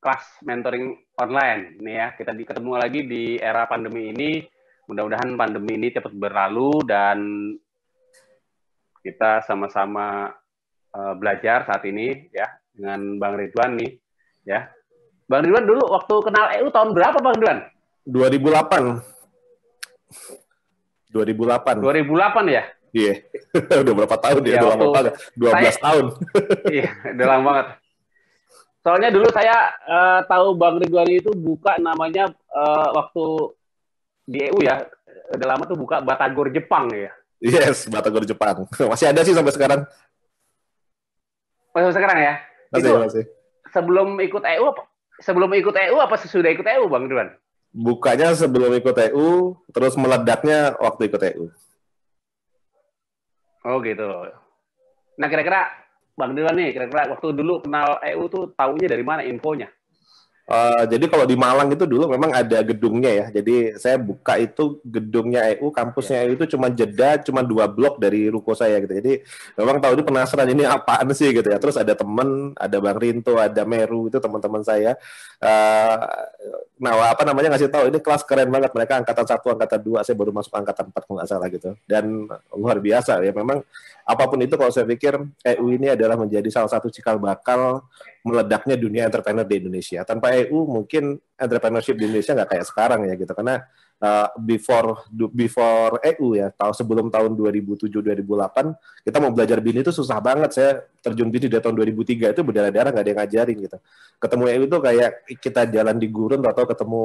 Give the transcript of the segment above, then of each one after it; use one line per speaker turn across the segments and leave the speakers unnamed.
kelas mentoring online nih ya. Kita ketemu lagi di era pandemi ini. Mudah-mudahan pandemi ini cepat berlalu dan kita sama-sama uh, belajar saat ini ya dengan Bang Ridwan nih ya. Bang Ridwan dulu waktu kenal EU tahun berapa Bang Ridwan?
2008.
2008. 2008 ya? Iya. Yeah. udah berapa tahun ya? ya udah lama banget. 12 saya, tahun. iya, udah lama banget. Soalnya dulu saya uh, tahu Bang Ridwan itu buka namanya uh, waktu di EU ya, udah lama tuh buka Batagor Jepang ya.
Yes, Batagor Jepang. masih ada sih sampai sekarang.
Masih sekarang ya? Masih, itu masih. Sebelum ikut EU apa? Sebelum ikut EU apa sesudah ikut EU Bang Ridwan?
Bukanya sebelum ikut EU, terus meledaknya waktu ikut EU.
Oh gitu. Nah kira-kira Bang Dilan nih, kira-kira waktu dulu kenal EU tuh taunya dari mana infonya?
Eh, jadi kalau di Malang itu dulu memang ada gedungnya ya. Jadi saya buka itu gedungnya EU, kampusnya iya. EU itu cuma jeda, cuma dua blok dari ruko saya gitu. Jadi memang tahu ini penasaran ini apaan sih gitu ya. Terus ada temen, ada Bang Rinto, ada Meru itu teman-teman saya. Uh, nah apa namanya ngasih tahu ini kelas keren banget mereka angkatan satu, angkatan dua, saya baru masuk angkatan empat kalau nggak salah gitu. Dan luar biasa ya. Memang apapun itu kalau saya pikir EU ini adalah menjadi salah satu cikal bakal meledaknya dunia entrepreneur di Indonesia. Tanpa EU mungkin entrepreneurship di Indonesia nggak kayak sekarang ya gitu karena uh, before before EU ya tahun sebelum tahun 2007 2008 kita mau belajar bini itu susah banget saya terjun bini di tahun 2003 itu berdarah-darah nggak ada yang ngajarin gitu. Ketemu EU itu kayak kita jalan di gurun atau ketemu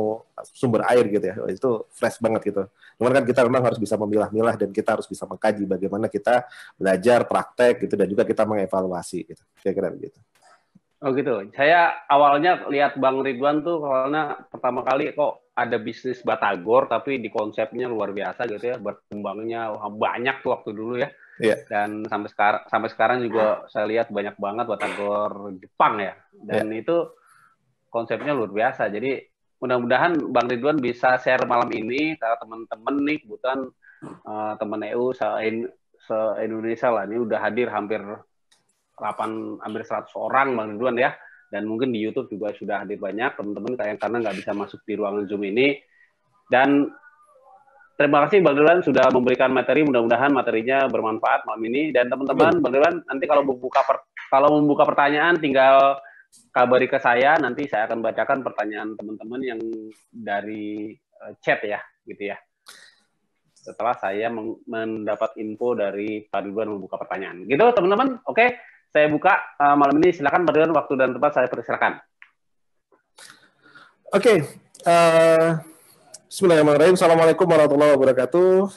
sumber air gitu ya. Itu fresh banget gitu. Cuman kan kita memang harus bisa memilah-milah dan kita harus bisa mengkaji bagaimana kita belajar praktek gitu dan juga kita mengevaluasi gitu. Kira-kira begitu.
Oh gitu. Saya awalnya lihat Bang Ridwan tuh karena pertama kali kok ada bisnis batagor tapi di konsepnya luar biasa gitu ya berkembangnya banyak tuh waktu dulu ya. Yeah. Dan sampai sekarang sampai sekarang juga saya lihat banyak banget batagor Jepang ya. Dan yeah. itu konsepnya luar biasa. Jadi mudah-mudahan Bang Ridwan bisa share malam ini ke teman-teman nih kebetulan uh, teman EU se-Indonesia lah ini udah hadir hampir 8 hampir 100 orang Bang Ridwan ya. Dan mungkin di YouTube juga sudah hadir banyak teman-teman kayak karena nggak bisa masuk di ruangan Zoom ini. Dan terima kasih Bang Ridwan sudah memberikan materi. Mudah-mudahan materinya bermanfaat malam ini. Dan teman-teman, iya. Bang Ridwan nanti kalau membuka kalau membuka pertanyaan tinggal kabari ke saya. Nanti saya akan bacakan pertanyaan teman-teman yang dari eh, chat ya, gitu ya setelah saya mendapat info dari Pak Ridwan membuka pertanyaan. Gitu teman-teman, oke. Okay. Saya buka uh, malam ini. Silakan Pak waktu dan tempat saya persilakan.
Oke. Okay. Uh, eh, Bismillahirrahmanirrahim. Assalamualaikum warahmatullahi wabarakatuh.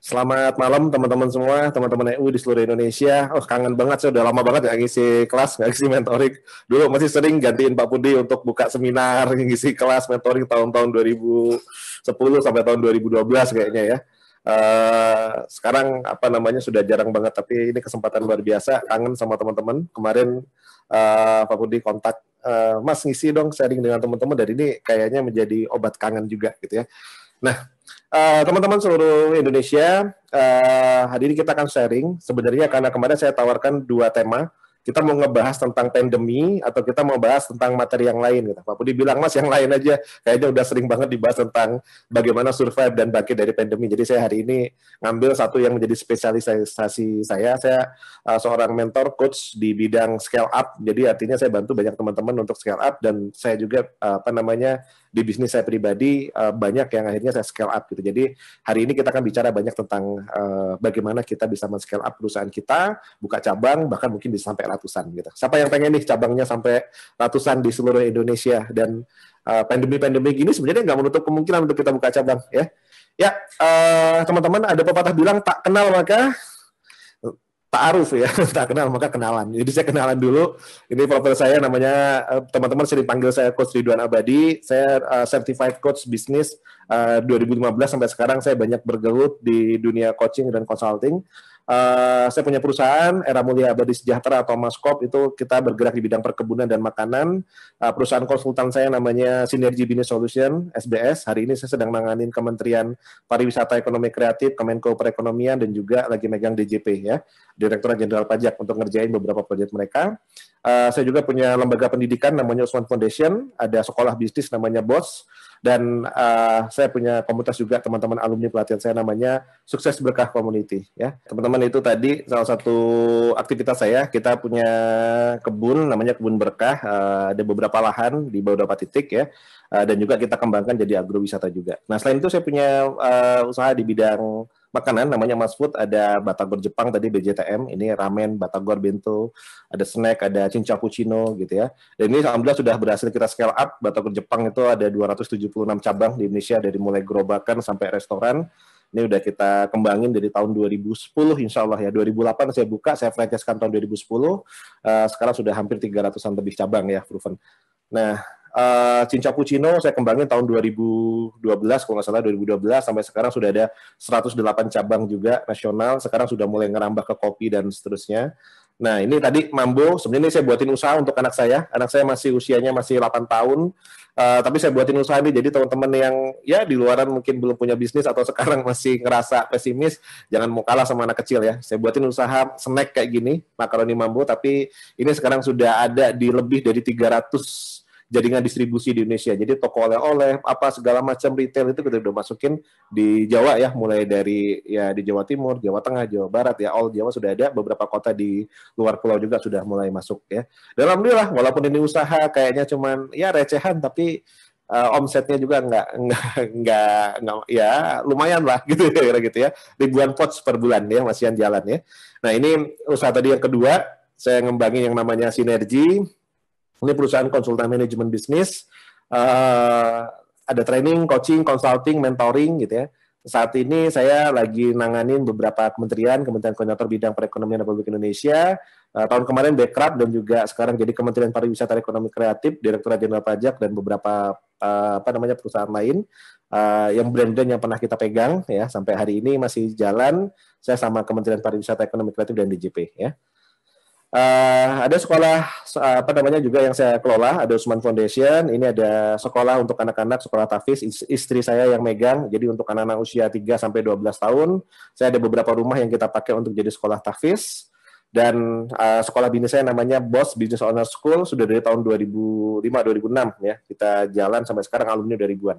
Selamat malam teman-teman semua, teman-teman EU di seluruh Indonesia. Oh kangen banget, saya udah lama banget nggak ya ngisi kelas, nggak ngisi mentoring. Dulu masih sering gantiin Pak Pudi untuk buka seminar, ngisi kelas mentoring tahun-tahun 2010 sampai tahun 2012 kayaknya ya. Uh, sekarang apa namanya sudah jarang banget tapi ini kesempatan luar biasa kangen sama teman-teman kemarin uh, Pak Budi kontak uh, Mas ngisi dong sharing dengan teman-teman dari ini kayaknya menjadi obat kangen juga gitu ya nah teman teman-teman seluruh Indonesia uh, hari ini kita akan sharing sebenarnya karena kemarin saya tawarkan dua tema kita mau ngebahas tentang pandemi atau kita mau bahas tentang materi yang lain gitu. Pak Budi bilang mas yang lain aja kayaknya udah sering banget dibahas tentang bagaimana survive dan bangkit dari pandemi. Jadi saya hari ini ngambil satu yang menjadi spesialisasi saya. Saya uh, seorang mentor coach di bidang scale up. Jadi artinya saya bantu banyak teman-teman untuk scale up dan saya juga uh, apa namanya di bisnis saya pribadi uh, banyak yang akhirnya saya scale up gitu. Jadi hari ini kita akan bicara banyak tentang uh, bagaimana kita bisa men-scale up perusahaan kita, buka cabang bahkan mungkin bisa sampai ratusan gitu. Siapa yang pengen nih cabangnya sampai ratusan di seluruh Indonesia dan pandemi eh, pandemi-pandemi gini sebenarnya nggak menutup kemungkinan untuk kita buka cabang ya. Ya, teman-teman uh, ada pepatah bilang tak kenal maka ta'aruf ya, tak kenal maka kenalan. Jadi saya kenalan dulu. Ini profil saya namanya eh, teman-teman sering panggil saya Coach Ridwan Abadi. Saya uh, certified coach bisnis uh, 2015 sampai sekarang saya banyak bergelut di dunia coaching dan consulting. Eh, saya punya perusahaan Era Mulia Abadi Sejahtera atau Maskop itu kita bergerak di bidang perkebunan dan makanan. Uh, perusahaan konsultan saya namanya Synergy Business Solution (SBS). Hari ini saya sedang nanganin Kementerian Pariwisata Ekonomi Kreatif, Kemenko Perekonomian dan juga lagi megang DJP ya, Direktorat Jenderal Pajak untuk ngerjain beberapa proyek mereka. Uh, saya juga punya lembaga pendidikan namanya Usman Foundation, ada sekolah bisnis namanya BOS dan uh, saya punya komunitas juga teman-teman alumni pelatihan saya namanya Sukses Berkah Community ya. Teman-teman itu tadi salah satu aktivitas saya kita punya kebun namanya kebun berkah uh, ada beberapa lahan di beberapa titik ya uh, dan juga kita kembangkan jadi agrowisata juga. Nah, selain itu saya punya uh, usaha di bidang makanan namanya mas food ada batagor Jepang tadi BJTM ini ramen batagor bento ada snack ada cincang cucino gitu ya dan ini alhamdulillah sudah berhasil kita scale up batagor Jepang itu ada 276 cabang di Indonesia dari mulai gerobakan sampai restoran ini udah kita kembangin dari tahun 2010 insya Allah ya 2008 saya buka saya franchise-kan tahun 2010 eh, sekarang sudah hampir 300an lebih cabang ya proven nah uh, eh, Cinca Puccino saya kembangin tahun 2012 kalau nggak salah 2012 sampai sekarang sudah ada 108 cabang juga nasional sekarang sudah mulai ngerambah ke kopi dan seterusnya nah ini tadi Mambo sebenarnya ini saya buatin usaha untuk anak saya anak saya masih usianya masih 8 tahun uh, tapi saya buatin usaha ini jadi teman-teman yang ya di luaran mungkin belum punya bisnis atau sekarang masih ngerasa pesimis jangan mau kalah sama anak kecil ya saya buatin usaha snack kayak gini makaroni mambo tapi ini sekarang sudah ada di lebih dari 300 jaringan distribusi di Indonesia. Jadi toko oleh-oleh, apa segala macam retail itu kita udah masukin di Jawa ya, mulai dari ya di Jawa Timur, Jawa Tengah, Jawa Barat ya, all Jawa sudah ada, beberapa kota di luar pulau juga sudah mulai masuk ya. Dalam lah. walaupun ini usaha kayaknya cuman ya recehan, tapi uh, omsetnya juga nggak nggak nggak ya lumayan lah gitu ya, kira gitu ya ribuan pot per bulan ya masihan jalan ya. Nah ini usaha tadi yang kedua saya ngembangin yang namanya sinergi ini perusahaan konsultan manajemen bisnis, uh, ada training, coaching, consulting, mentoring gitu ya. Saat ini saya lagi nanganin beberapa kementerian, Kementerian Koordinator Bidang Perekonomian Republik Indonesia, uh, tahun kemarin Bekrab dan juga sekarang jadi Kementerian Pariwisata Ekonomi Kreatif, Direktorat Jenderal Pajak dan beberapa uh, apa namanya perusahaan lain uh, yang brand-brand yang pernah kita pegang ya sampai hari ini masih jalan saya sama Kementerian Pariwisata Ekonomi Kreatif dan DJP ya. Uh, ada sekolah apa namanya juga yang saya kelola, ada Usman Foundation. Ini ada sekolah untuk anak-anak, sekolah tafis. Istri saya yang megang. Jadi untuk anak-anak usia 3 sampai 12 tahun, saya ada beberapa rumah yang kita pakai untuk jadi sekolah tafis. Dan uh, sekolah bisnis saya namanya Boss Business Owner School sudah dari tahun 2005 2006 ya. Kita jalan sampai sekarang alumni dari ribuan.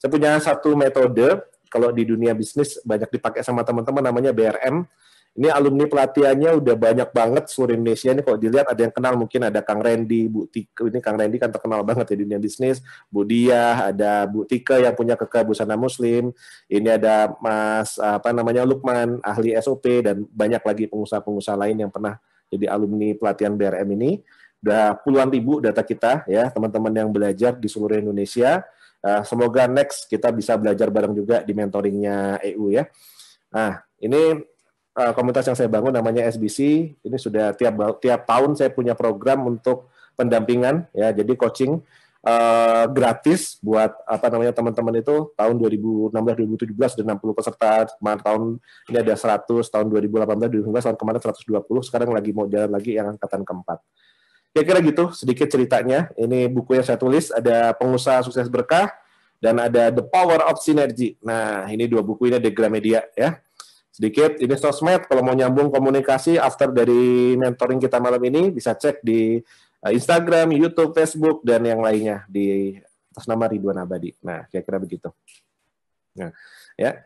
Saya punya satu metode kalau di dunia bisnis banyak dipakai sama teman-teman namanya BRM ini alumni pelatihannya udah banyak banget seluruh Indonesia. Ini Kok dilihat ada yang kenal mungkin ada Kang Randy, Bu Tike. Ini Kang Randy kan terkenal banget ya di dunia bisnis. Bu Dia, ada Bu Tike yang punya Keke Muslim. Ini ada Mas apa namanya Lukman, ahli SOP dan banyak lagi pengusaha-pengusaha lain yang pernah jadi alumni pelatihan BRM ini. Udah puluhan ribu data kita ya teman-teman yang belajar di seluruh Indonesia. Uh, semoga next kita bisa belajar bareng juga di mentoringnya EU ya. Nah, ini Eh, komunitas yang saya bangun namanya SBC. Ini sudah tiap tiap tahun saya punya program untuk pendampingan ya, jadi coaching uh, gratis buat apa namanya teman-teman itu tahun 2016 2017 dan 60 peserta kemarin tahun ini ada 100 tahun 2018 2019 tahun kemarin 120 sekarang lagi mau jalan lagi yang angkatan keempat kira-kira gitu sedikit ceritanya ini buku yang saya tulis ada pengusaha sukses berkah dan ada The Power of Synergy nah ini dua buku ini ada Gramedia ya sedikit ini sosmed kalau mau nyambung komunikasi after dari mentoring kita malam ini bisa cek di eh, Instagram, YouTube, Facebook dan yang lainnya di atas nama Ridwan Abadi. Nah, kira-kira begitu. Nah, ya.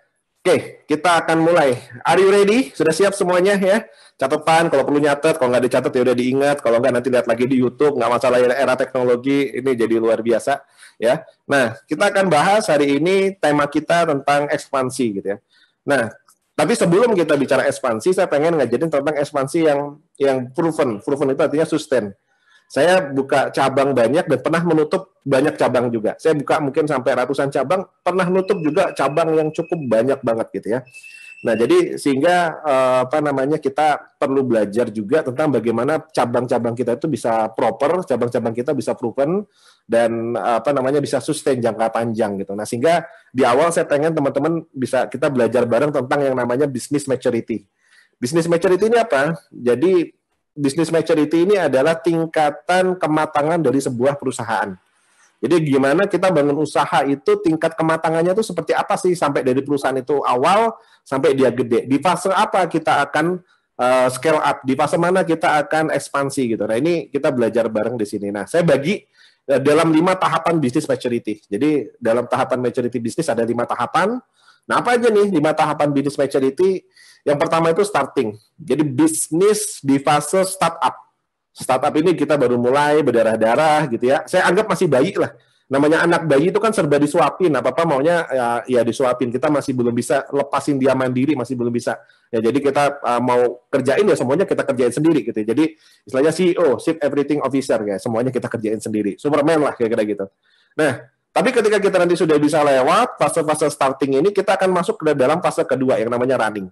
Oke, kita akan mulai. Are you ready? Sudah siap semuanya ya? Catatan, kalau perlu nyatet, kalau nggak dicatat ya udah diingat, kalau nggak nanti lihat lagi di YouTube, nggak masalah ya era teknologi, ini jadi luar biasa ya. Nah, kita akan bahas hari ini tema kita tentang ekspansi gitu ya. Nah, tapi sebelum kita bicara ekspansi, saya pengen ngajarin tentang ekspansi yang yang proven. Proven itu artinya sustain. Saya buka cabang banyak dan pernah menutup banyak cabang juga. Saya buka mungkin sampai ratusan cabang, pernah nutup juga cabang yang cukup banyak banget gitu ya. Nah, jadi sehingga eh, apa namanya kita perlu belajar juga tentang bagaimana cabang-cabang kita itu bisa proper, cabang-cabang kita bisa proven dan apa namanya bisa sustain jangka panjang gitu. Nah, sehingga di awal saya pengen teman-teman bisa kita belajar bareng tentang yang namanya business maturity. Business maturity ini apa? Jadi business maturity ini adalah tingkatan kematangan dari sebuah perusahaan. Jadi gimana kita bangun usaha itu tingkat kematangannya itu seperti apa sih sampai dari perusahaan itu awal sampai dia gede. Di fase apa kita akan uh, scale up, di fase mana kita akan ekspansi gitu. Nah, ini kita belajar bareng di sini. Nah, saya bagi Eh, dalam lima tahapan bisnis maturity. Jadi dalam tahapan maturity bisnis ada lima tahapan. Nah apa aja nih lima tahapan bisnis maturity? Yang pertama itu starting. Jadi bisnis di fase startup. Startup ini kita baru mulai berdarah-darah gitu ya. Saya anggap masih bayi lah namanya anak bayi itu kan serba disuapin apa apa maunya ya, ya disuapin kita masih belum bisa lepasin dia mandiri masih belum bisa ya jadi kita uh, mau kerjain ya semuanya kita kerjain sendiri gitu jadi istilahnya CEO chief everything officer ya semuanya kita kerjain sendiri Superman lah kira-kira gitu nah tapi ketika kita nanti sudah bisa lewat fase-fase starting ini kita akan masuk ke dalam fase kedua yang namanya running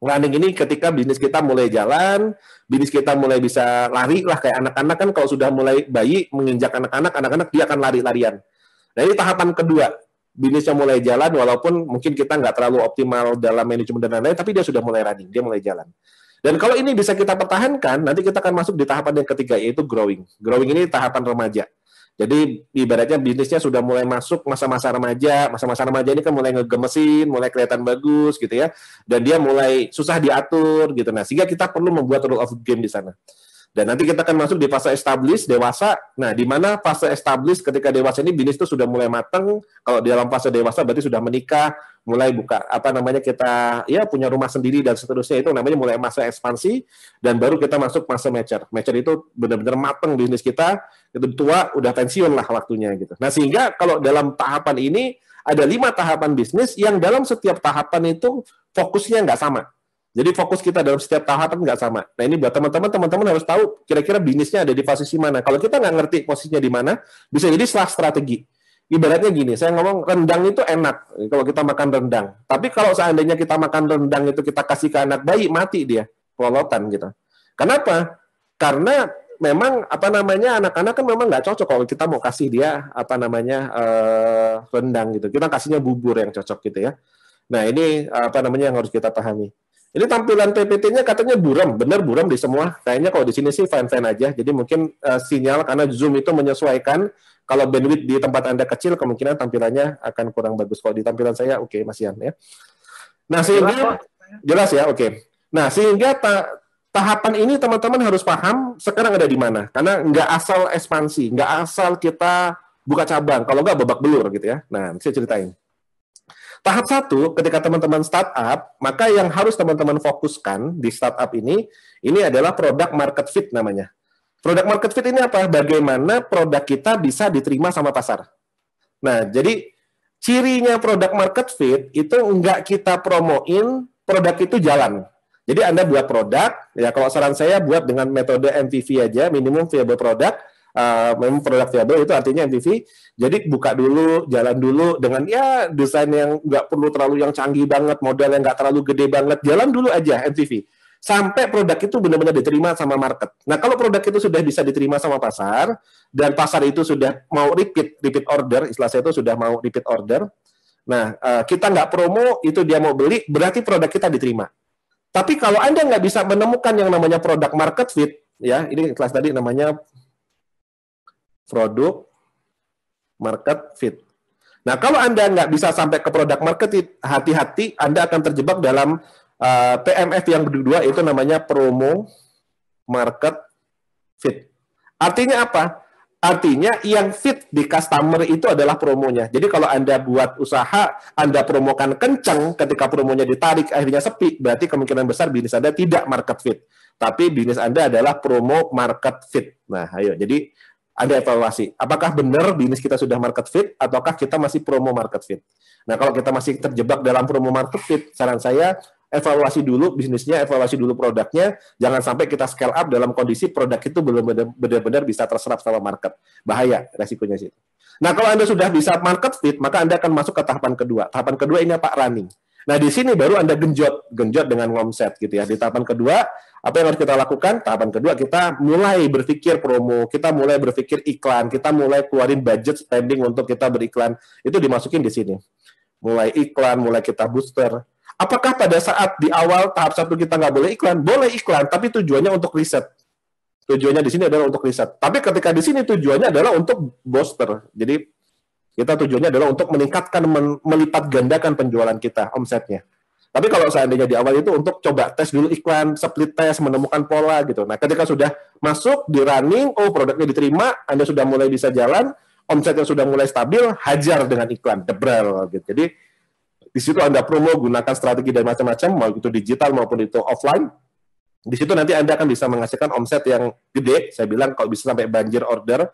running ini ketika bisnis kita mulai jalan, bisnis kita mulai bisa lari lah kayak anak-anak kan kalau sudah mulai bayi menginjak anak-anak, anak-anak dia akan lari-larian. Nah ini tahapan kedua, bisnisnya mulai jalan walaupun mungkin kita nggak terlalu optimal dalam manajemen dan lain-lain, tapi dia sudah mulai running, dia mulai jalan. Dan kalau ini bisa kita pertahankan, nanti kita akan masuk di tahapan yang ketiga yaitu growing. Growing ini tahapan remaja. Jadi ibaratnya bisnisnya sudah mulai masuk masa-masa remaja, masa-masa remaja ini kan mulai ngegemesin, mulai kelihatan bagus gitu ya, dan dia mulai susah diatur gitu. Nah, sehingga kita perlu membuat rule of game di sana. Dan nanti kita akan masuk di fase establish dewasa. Nah, di mana fase establish ketika dewasa ini bisnis itu sudah mulai matang. Kalau di dalam fase dewasa berarti sudah menikah, mulai buka apa namanya kita ya punya rumah sendiri dan seterusnya itu namanya mulai masa ekspansi dan baru kita masuk masa mature. Mature itu benar-benar matang bisnis kita, itu tua udah pensiun lah waktunya gitu. Nah, sehingga kalau dalam tahapan ini ada lima tahapan bisnis yang dalam setiap tahapan itu fokusnya nggak sama jadi fokus kita dalam setiap tahapan nggak sama. Nah ini buat teman-teman, teman-teman harus tahu kira-kira bisnisnya ada di posisi mana. Kalau kita nggak ngerti posisinya di mana, bisa jadi salah strategi. Ibaratnya gini, saya ngomong rendang itu enak kalau kita makan rendang. Tapi kalau seandainya kita makan rendang itu kita kasih ke anak bayi, mati dia. Kelolotan gitu. Kenapa? Karena memang apa namanya anak-anak kan memang nggak cocok kalau kita mau kasih dia apa namanya eh, rendang gitu. Kita kasihnya bubur yang cocok gitu ya. Nah ini apa namanya yang harus kita pahami. Ini tampilan PPT-nya katanya buram, benar buram di semua. Kayaknya kalau di sini sih fine-fine aja. Jadi mungkin uh, sinyal karena Zoom itu menyesuaikan. Kalau bandwidth di tempat Anda kecil, kemungkinan tampilannya akan kurang bagus. Kalau di tampilan saya, oke, okay, Mas Ya. Nah, sehingga... Jelas, jelas ya, oke. Okay. Nah, sehingga ta tahapan ini teman-teman harus paham sekarang ada di mana. Karena nggak asal ekspansi, nggak asal kita buka cabang. Kalau nggak, babak belur gitu ya. Nah, saya ceritain. Tahap satu, ketika teman-teman startup, maka yang harus teman-teman fokuskan di startup ini, ini adalah produk market fit namanya. Produk market fit ini apa? Bagaimana produk kita bisa diterima sama pasar. Nah, jadi cirinya produk market fit itu enggak kita promoin, produk itu jalan. Jadi Anda buat produk, ya kalau saran saya buat dengan metode MVP aja, minimum viable product, uh, eh, memang produk viable itu artinya MTV. Jadi buka dulu, jalan dulu dengan ya desain yang nggak perlu terlalu yang canggih banget, model yang nggak terlalu gede banget, jalan dulu aja MTV. Sampai produk itu benar-benar diterima sama market. Nah kalau produk itu sudah bisa diterima sama pasar dan pasar itu sudah mau repeat, repeat order, istilahnya itu sudah mau repeat order. Nah uh, kita nggak promo itu dia mau beli, berarti produk kita diterima. Tapi kalau anda nggak bisa menemukan yang namanya produk market fit, ya ini kelas tadi namanya produk market fit. Nah, kalau Anda nggak bisa sampai ke produk market hati-hati Anda akan terjebak dalam uh, eh, PMF yang kedua itu namanya promo market fit. Artinya apa? Artinya yang fit di customer itu adalah promonya. Jadi kalau Anda buat usaha, Anda promokan kencang, ketika promonya ditarik, akhirnya sepi, berarti kemungkinan besar bisnis Anda tidak market fit. Tapi bisnis Anda adalah promo market fit. Nah, ayo. Jadi ada evaluasi. Apakah benar bisnis kita sudah market fit ataukah kita masih promo market fit? Nah, kalau kita masih terjebak dalam promo market fit, saran saya evaluasi dulu bisnisnya, evaluasi dulu produknya, jangan sampai kita scale up dalam kondisi produk itu belum benar-benar bisa terserap sama market. Bahaya resikonya sih. Nah, kalau Anda sudah bisa market fit, maka Anda akan masuk ke tahapan kedua. Tahapan kedua ini apa? Running. Nah, di sini baru Anda genjot, genjot dengan omset gitu ya. Di tahapan kedua, apa yang harus kita lakukan? Tahapan kedua kita mulai berpikir promo, kita mulai berpikir iklan, kita mulai keluarin budget spending untuk kita beriklan. Itu dimasukin di sini. Mulai iklan, mulai kita booster. Apakah pada saat di awal tahap satu kita nggak boleh iklan? Boleh iklan, tapi tujuannya untuk riset. Tujuannya di sini adalah untuk riset. Tapi ketika di sini tujuannya adalah untuk booster. Jadi kita tujuannya adalah untuk meningkatkan, melipat gandakan penjualan kita, omsetnya. Tapi kalau seandainya di awal itu untuk coba tes dulu iklan, split test, menemukan pola gitu. Nah, ketika sudah masuk di running, oh produknya diterima, Anda sudah mulai bisa jalan, omsetnya sudah mulai stabil, hajar dengan iklan, debrel gitu. Jadi di situ Anda promo gunakan strategi dan macam-macam, mau itu digital maupun itu offline. Di situ nanti Anda akan bisa menghasilkan omset yang gede. Saya bilang kalau bisa sampai banjir order,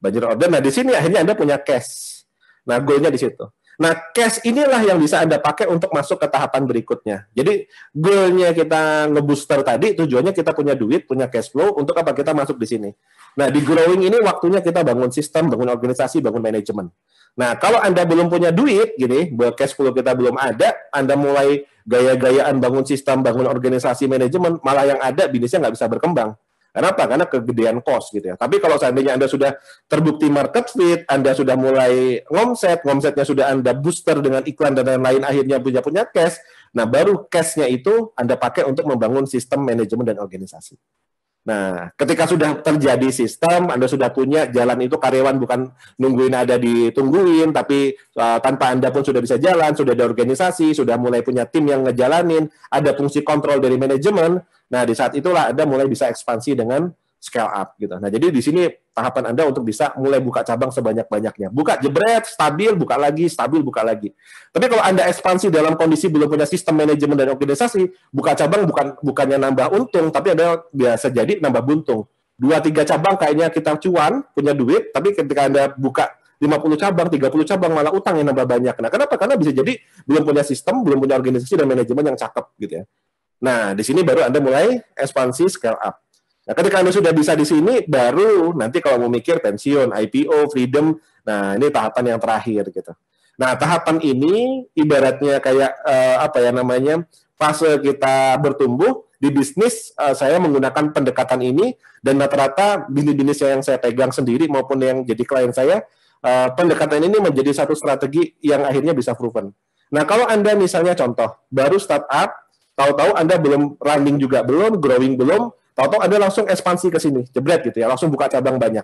banjir order. Nah, di sini akhirnya Anda punya cash. Nah, goalnya di situ. Nah, cash inilah yang bisa Anda pakai untuk masuk ke tahapan berikutnya. Jadi, goalnya kita ngebooster tadi, tujuannya kita punya duit, punya cash flow, untuk apa kita masuk di sini. Nah, di growing ini waktunya kita bangun sistem, bangun organisasi, bangun manajemen. Nah, kalau Anda belum punya duit, gini, buat cash flow kita belum ada, Anda mulai gaya-gayaan bangun sistem, bangun organisasi, manajemen, malah yang ada, bisnisnya nggak bisa berkembang. Kenapa? Karena kegedean kos gitu ya. Tapi kalau seandainya Anda sudah terbukti market fit, Anda sudah mulai ngomset, ngomsetnya sudah Anda booster dengan iklan dan lain-lain, akhirnya punya punya cash. Nah, baru cashnya itu Anda pakai untuk membangun sistem manajemen dan organisasi. Nah, ketika sudah terjadi sistem, Anda sudah punya jalan itu karyawan bukan nungguin ada ditungguin, tapi uh, tanpa Anda pun sudah bisa jalan, sudah ada organisasi, sudah mulai punya tim yang ngejalanin, ada fungsi kontrol dari manajemen. Nah, di saat itulah Anda mulai bisa ekspansi dengan scale up gitu. Nah, jadi di sini tahapan Anda untuk bisa mulai buka cabang sebanyak-banyaknya. Buka jebret, stabil, buka lagi, stabil, buka lagi. Tapi kalau Anda ekspansi dalam kondisi belum punya sistem manajemen dan organisasi, buka cabang bukan bukannya nambah untung, tapi ada biasa jadi nambah buntung. Dua tiga cabang kayaknya kita cuan, punya duit, tapi ketika Anda buka 50 cabang, 30 cabang malah utang yang nambah banyak. Nah, kenapa? Karena bisa jadi belum punya sistem, belum punya organisasi dan manajemen yang cakep gitu ya. Nah, di sini baru Anda mulai ekspansi scale up. Nah, ketika Anda sudah bisa di sini, baru nanti kalau mau mikir pensiun, IPO, freedom, nah ini tahapan yang terakhir gitu. Nah, tahapan ini ibaratnya kayak uh, apa ya namanya? fase kita bertumbuh di bisnis uh, saya menggunakan pendekatan ini dan rata-rata bisnis-bisnis yang saya pegang sendiri maupun yang jadi klien saya uh, pendekatan ini menjadi satu strategi yang akhirnya bisa proven. Nah, kalau Anda misalnya contoh baru startup, tahu-tahu Anda belum running juga belum, growing belum, tahu ada langsung ekspansi ke sini, jebret gitu ya, langsung buka cabang banyak.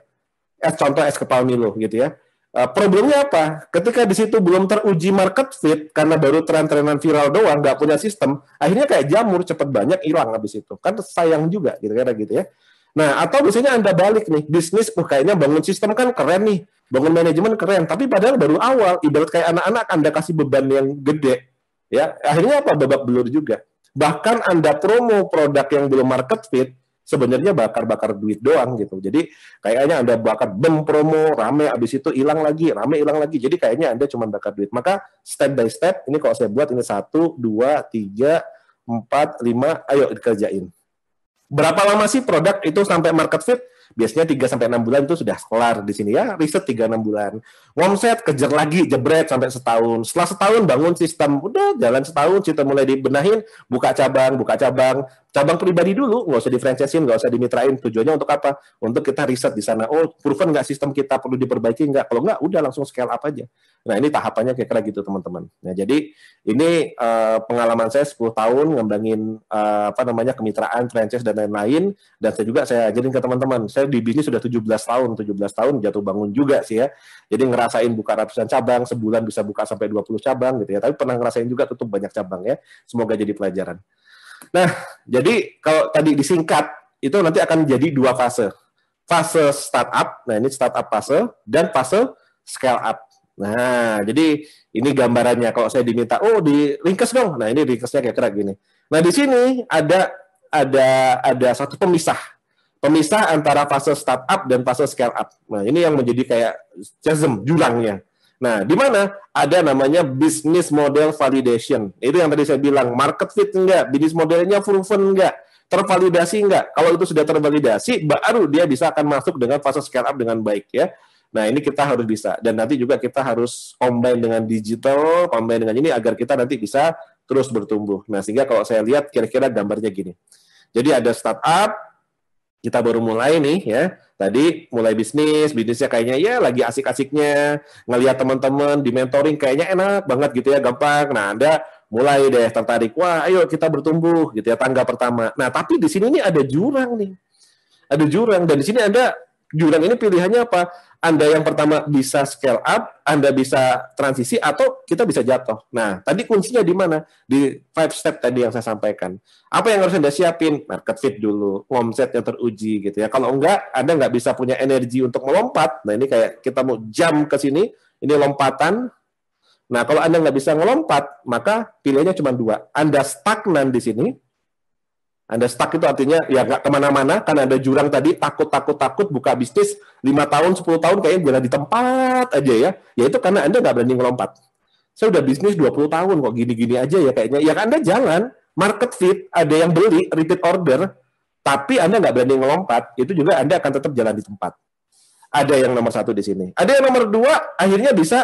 Es, contoh es kepal Milo gitu ya. Uh, problemnya apa? Ketika di situ belum teruji market fit karena baru tren-trenan viral doang, nggak punya sistem, akhirnya kayak jamur cepet banyak hilang habis itu. Kan sayang juga gitu kan gitu ya. Nah, atau biasanya Anda balik nih, bisnis oh kayaknya bangun sistem kan keren nih, bangun manajemen keren, tapi padahal baru awal, ibarat kayak anak-anak Anda kasih beban yang gede, ya akhirnya apa babak belur juga. Bahkan Anda promo produk yang belum market fit, sebenarnya bakar-bakar duit doang gitu. Jadi kayaknya Anda bakar bem promo, rame, abis itu hilang lagi, rame, hilang lagi. Jadi kayaknya Anda cuma bakar duit. Maka step by step, ini kalau saya buat ini satu, dua, tiga, empat, lima, ayo dikerjain. Berapa lama sih produk itu sampai market fit? Biasanya 3 sampai 6 bulan itu sudah kelar di sini ya. Riset 3 6 bulan. Omset kejar lagi jebret sampai setahun. Setelah setahun bangun sistem, udah jalan setahun kita mulai dibenahin, buka cabang, buka cabang, cabang pribadi dulu, nggak usah diferensiasi, nggak usah dimitrain. Tujuannya untuk apa? Untuk kita riset di sana. Oh, proven nggak sistem kita perlu diperbaiki nggak? Kalau nggak, udah langsung scale up aja. Nah, ini tahapannya kayak kira gitu, teman-teman. Nah, jadi ini uh, pengalaman saya 10 tahun ngembangin uh, apa namanya kemitraan, franchise dan lain-lain. Dan saya juga saya ajarin ke teman-teman. Saya di bisnis sudah 17 tahun, 17 tahun jatuh bangun juga sih ya. Jadi ngerasain buka ratusan cabang, sebulan bisa buka sampai 20 cabang gitu ya. Tapi pernah ngerasain juga tutup banyak cabang ya. Semoga jadi pelajaran. Nah, jadi kalau tadi disingkat, itu nanti akan jadi dua fase. Fase startup, nah ini startup fase, dan fase scale up. Nah, jadi ini gambarannya. Kalau saya diminta, oh di ringkes dong. Nah, ini ringkesnya kayak kira gini. Nah, di sini ada ada ada satu pemisah. Pemisah antara fase startup dan fase scale up. Nah, ini yang menjadi kayak chasm, jurangnya. Nah, di mana ada namanya business model validation. Itu yang tadi saya bilang, market fit enggak, bisnis modelnya proven enggak, tervalidasi enggak. Kalau itu sudah tervalidasi, baru dia bisa akan masuk dengan fase scale up dengan baik ya. Nah, ini kita harus bisa dan nanti juga kita harus combine dengan digital, combine dengan ini agar kita nanti bisa terus bertumbuh. Nah, sehingga kalau saya lihat kira-kira gambarnya gini. Jadi ada startup, kita baru mulai nih ya. Tadi mulai bisnis, bisnisnya kayaknya ya lagi asik-asiknya, ngelihat teman-teman di mentoring kayaknya enak banget gitu ya, gampang. Nah, Anda mulai deh tertarik, wah ayo kita bertumbuh gitu ya tangga pertama. Nah, tapi di sini nih ada jurang nih. Ada jurang dan di sini Anda jurang ini pilihannya apa? Anda yang pertama bisa scale up, Anda bisa transisi, atau kita bisa jatuh. Nah, tadi kuncinya di mana? Di five step tadi yang saya sampaikan. Apa yang harus Anda siapin? Market fit dulu, omset yang teruji gitu ya. Kalau enggak, Anda nggak bisa punya energi untuk melompat. Nah, ini kayak kita mau jam ke sini, ini lompatan. Nah, kalau Anda nggak bisa melompat, maka pilihannya cuma dua. Anda stagnan di sini, anda stuck itu artinya ya nggak kemana-mana, karena ada jurang tadi, takut-takut-takut buka bisnis, 5 tahun, 10 tahun kayaknya jalan di tempat aja ya. Ya itu karena Anda nggak berani ngelompat. Saya udah bisnis 20 tahun kok gini-gini aja ya kayaknya. Ya Anda jalan, market fit, ada yang beli, repeat order, tapi Anda nggak berani ngelompat, itu juga Anda akan tetap jalan di tempat. Ada yang nomor satu di sini. Ada yang nomor dua, akhirnya bisa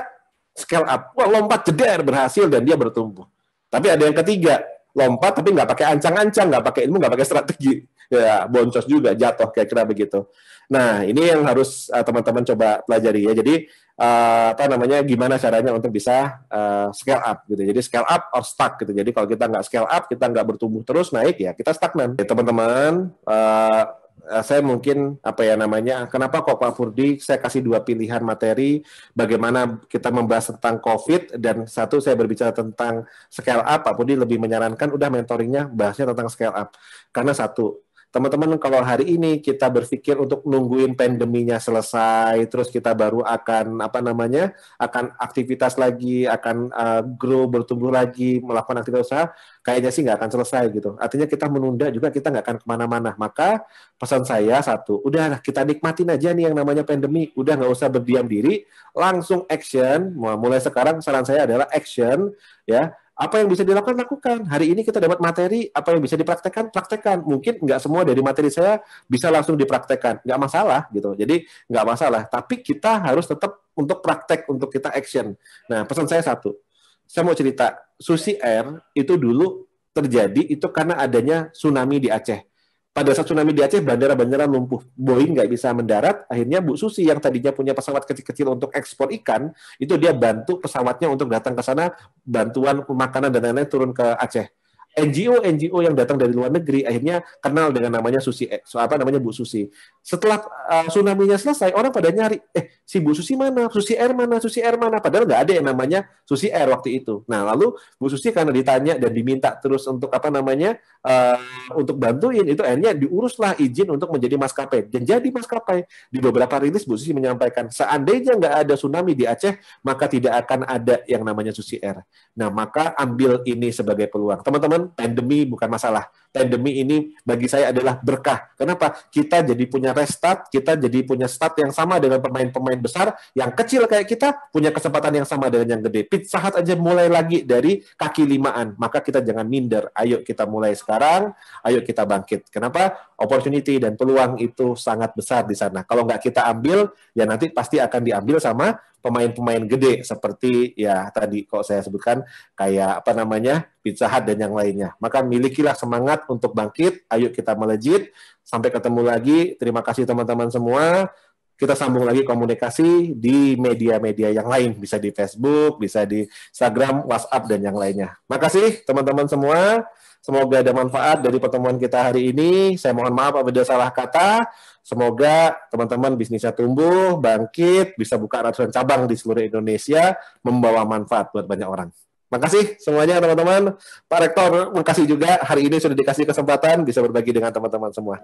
scale up. Wah, lompat jeder, berhasil, dan dia bertumbuh. Tapi ada yang ketiga, lompat tapi nggak pakai ancang-ancang, nggak pakai ilmu, nggak pakai strategi. Ya, boncos juga jatuh kayak kira begitu. Nah, ini yang harus eh, teman-teman uh, coba pelajari ya. Jadi uh, apa namanya gimana caranya untuk bisa uh, scale up gitu. Jadi scale up or stuck gitu. Jadi kalau kita nggak scale up, kita nggak bertumbuh terus naik ya, kita stagnan. Teman-teman ya, Eh, saya mungkin apa ya namanya kenapa kok Pak Furdi saya kasih dua pilihan materi bagaimana kita membahas tentang COVID dan satu saya berbicara tentang scale up Pak Furdi lebih menyarankan udah mentoringnya bahasnya tentang scale up karena satu teman-teman kalau hari ini kita berpikir untuk nungguin pandeminya selesai terus kita baru akan apa namanya akan aktivitas lagi akan uh, grow bertumbuh lagi melakukan aktivitas usaha kayaknya sih nggak akan selesai gitu artinya kita menunda juga kita nggak akan kemana-mana maka pesan saya satu udah kita nikmatin aja nih yang namanya pandemi udah nggak usah berdiam diri langsung action mulai sekarang saran saya adalah action ya apa yang bisa dilakukan lakukan hari ini kita dapat materi apa yang bisa dipraktekkan praktekkan mungkin nggak semua dari materi saya bisa langsung dipraktekkan nggak masalah gitu jadi nggak masalah tapi kita harus tetap untuk praktek untuk kita action nah pesan saya satu saya mau cerita Susi Air itu dulu terjadi itu karena adanya tsunami di Aceh pada saat tsunami di Aceh, bandara-bandara lumpuh. Boeing nggak bisa mendarat. Akhirnya Bu Susi yang tadinya punya pesawat kecil-kecil untuk ekspor ikan, itu dia bantu pesawatnya untuk datang ke sana, bantuan makanan dan lain-lain turun ke Aceh. NGO NGO yang datang dari luar negeri akhirnya kenal dengan namanya Susi eh, so apa namanya Bu Susi. Setelah uh, tsunami-nya selesai, orang pada nyari, eh si Bu Susi mana? Susi R mana? Susi R mana? Padahal nggak ada yang namanya Susi R waktu itu. Nah, lalu Bu Susi karena ditanya dan diminta terus untuk apa namanya uh, untuk bantuin itu akhirnya diuruslah izin untuk menjadi maskapai dan jadi maskapai. Di beberapa rilis Bu Susi menyampaikan seandainya nggak ada tsunami di Aceh, maka tidak akan ada yang namanya Susi R. Nah, maka ambil ini sebagai peluang. Teman-teman teman pandemi bukan masalah. Pandemi ini bagi saya adalah berkah. Kenapa? Kita jadi punya restart, kita jadi punya start yang sama dengan pemain-pemain besar, yang kecil kayak kita punya kesempatan yang sama dengan yang gede. Pizza Hut aja mulai lagi dari kaki limaan. Maka kita jangan minder. Ayo kita mulai sekarang, ayo kita bangkit. Kenapa? Opportunity dan peluang itu sangat besar di sana. Kalau nggak kita ambil, ya nanti pasti akan diambil sama pemain-pemain gede seperti ya tadi kok saya sebutkan kayak apa namanya Pizza Hut dan yang lainnya. Maka milikilah semangat untuk bangkit. Ayo kita melejit. Sampai ketemu lagi. Terima kasih teman-teman semua. Kita sambung lagi komunikasi di media-media yang lain. Bisa di Facebook, bisa di Instagram, WhatsApp, dan yang lainnya. Makasih teman-teman semua. Semoga ada manfaat dari pertemuan kita hari ini. Saya mohon maaf apabila salah kata. Semoga teman-teman bisnisnya tumbuh, bangkit, bisa buka ratusan cabang di seluruh Indonesia, membawa manfaat buat banyak orang. Makasih semuanya teman-teman. Pak Rektor, makasih juga hari ini sudah dikasih kesempatan bisa berbagi dengan teman-teman semua.